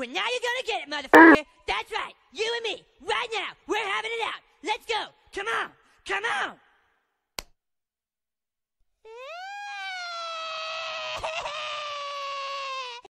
Well, now you're gonna get it, motherfucker. That's right. You and me, right now. We're having it out. Let's go. Come on. Come on.